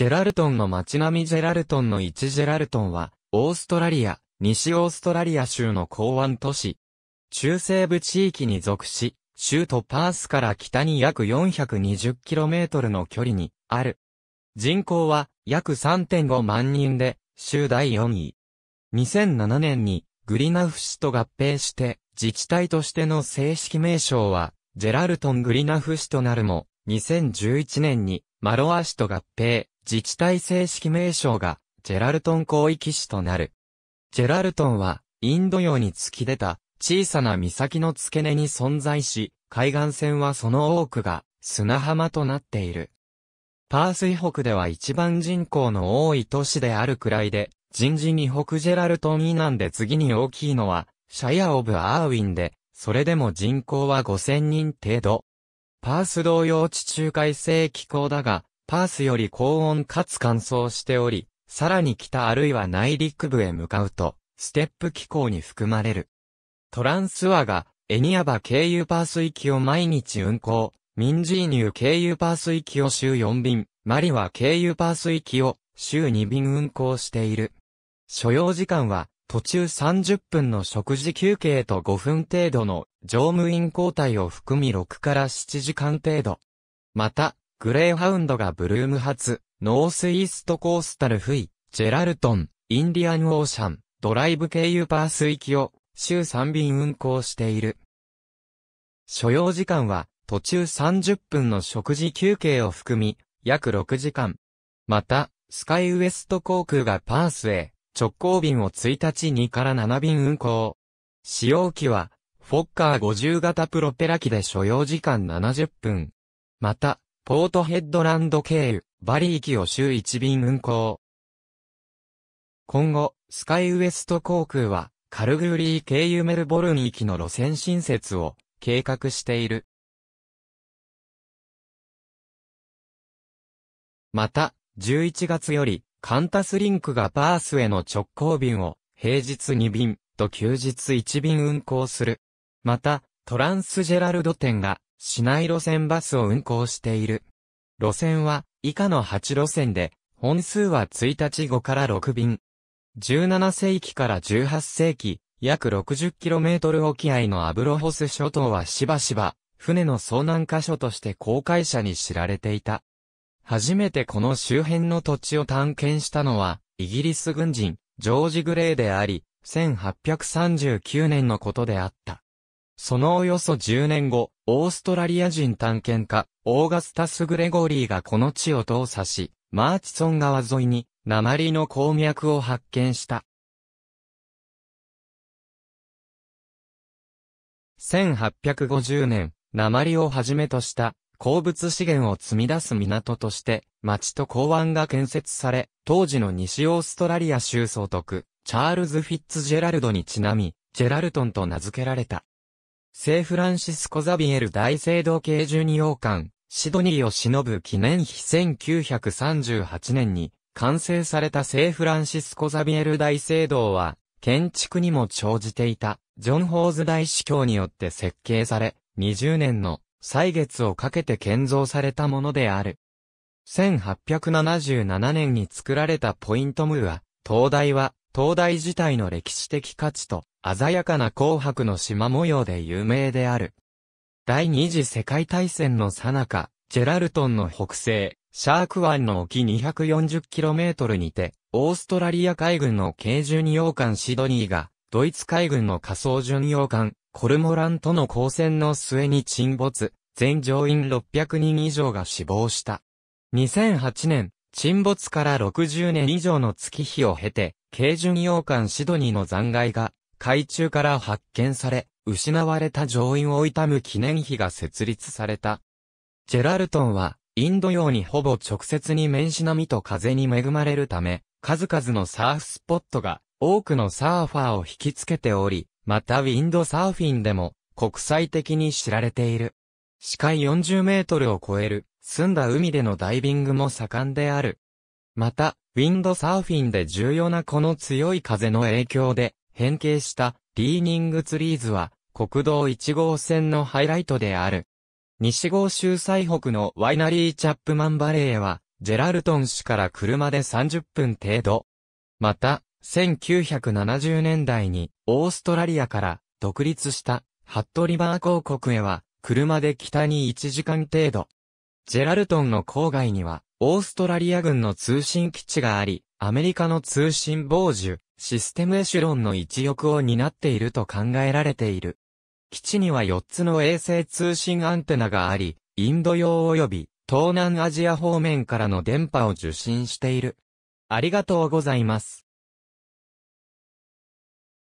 ジェラルトンの街並みジェラルトンの1ジェラルトンは、オーストラリア、西オーストラリア州の港湾都市。中西部地域に属し、州都パースから北に約 420km の距離にある。人口は約3.5万人で、州第4位。2007年にグリナフ市と合併して、自治体としての正式名称は、ジェラルトン・グリナフ市となるも、2011年にマロア市と合併、自治体正式名称がジェラルトン広域市となる。ジェラルトンはインド洋に突き出た小さな岬の付け根に存在し、海岸線はその多くが砂浜となっている。パース以北では一番人口の多い都市であるくらいで、人事に北ジェラルトン以南で次に大きいのは、シャイア・オブ・アーウィンで、それでも人口は5000人程度。パース同様地中海性気候だが、パースより高温かつ乾燥しており、さらに北あるいは内陸部へ向かうと、ステップ気候に含まれる。トランスワが、エニアバ経由パース域を毎日運行、ミンジーニュー経由パース域を週4便、マリは経由パース域を週2便運行している。所要時間は、途中30分の食事休憩と5分程度の乗務員交代を含み6から7時間程度。また、グレーハウンドがブルーム発、ノースイーストコースタルフイ、ジェラルトン、インディアンオーシャン、ドライブ経由パース行きを、週3便運行している。所要時間は、途中30分の食事休憩を含み、約6時間。また、スカイウエスト航空がパースへ、直行便を1日2から7便運行。使用機は、フォッカー50型プロペラ機で所要時間70分。また、ポートヘッドランド経由、バリ行きを週1便運行。今後、スカイウエスト航空は、カルグーリー経由メルボルン行きの路線新設を計画している。また、11月より、カンタスリンクがパースへの直行便を、平日2便と休日1便運行する。また、トランスジェラルド店が、市内路線バスを運行している。路線は以下の8路線で、本数は1日5から6便。17世紀から18世紀、約 60km 沖合のアブロホス諸島はしばしば、船の遭難箇所として航海者に知られていた。初めてこの周辺の土地を探検したのは、イギリス軍人、ジョージ・グレーであり、1839年のことであった。そのおよそ10年後、オーストラリア人探検家、オーガスタス・グレゴリーがこの地を倒査し、マーチソン川沿いに、鉛の鉱脈を発見した。1850年、鉛をはじめとした鉱物資源を積み出す港として、町と港湾が建設され、当時の西オーストラリア州総督、チャールズ・フィッツジェラルドにちなみ、ジェラルトンと名付けられた。聖フランシスコ・ザビエル大聖堂系十二王冠、シドニーを忍ぶ記念碑1938年に完成された聖フランシスコ・ザビエル大聖堂は、建築にも長じていた、ジョン・ホーズ大司教によって設計され、20年の歳月をかけて建造されたものである。1877年に作られたポイントムーア、灯台は、灯台自体の歴史的価値と、鮮やかな紅白の縞模様で有名である。第二次世界大戦の最中、ジェラルトンの北西、シャーク湾の沖 240km にて、オーストラリア海軍の軽巡洋艦シドニーが、ドイツ海軍の仮想巡洋艦、コルモランとの交戦の末に沈没、全乗員600人以上が死亡した。2008年、沈没から60年以上の月日を経て、軽巡洋艦シドニーの残骸が、海中から発見され、失われた乗員を悼む記念碑が設立された。ジェラルトンは、インド洋にほぼ直接に面し波と風に恵まれるため、数々のサーフスポットが多くのサーファーを引きつけており、またウィンドサーフィンでも国際的に知られている。視界40メートルを超える、澄んだ海でのダイビングも盛んである。また、ウィンドサーフィンで重要なこの強い風の影響で、変形したリーニングツリーズは国道1号線のハイライトである。西郷州最北のワイナリーチャップマンバレーはジェラルトン市から車で30分程度。また、1970年代にオーストラリアから独立したハットリバー公国へは車で北に1時間程度。ジェラルトンの郊外にはオーストラリア軍の通信基地があり、アメリカの通信傍受、システムエシュロンの一翼を担っていると考えられている。基地には4つの衛星通信アンテナがあり、インド洋及び東南アジア方面からの電波を受信している。ありがとうございます。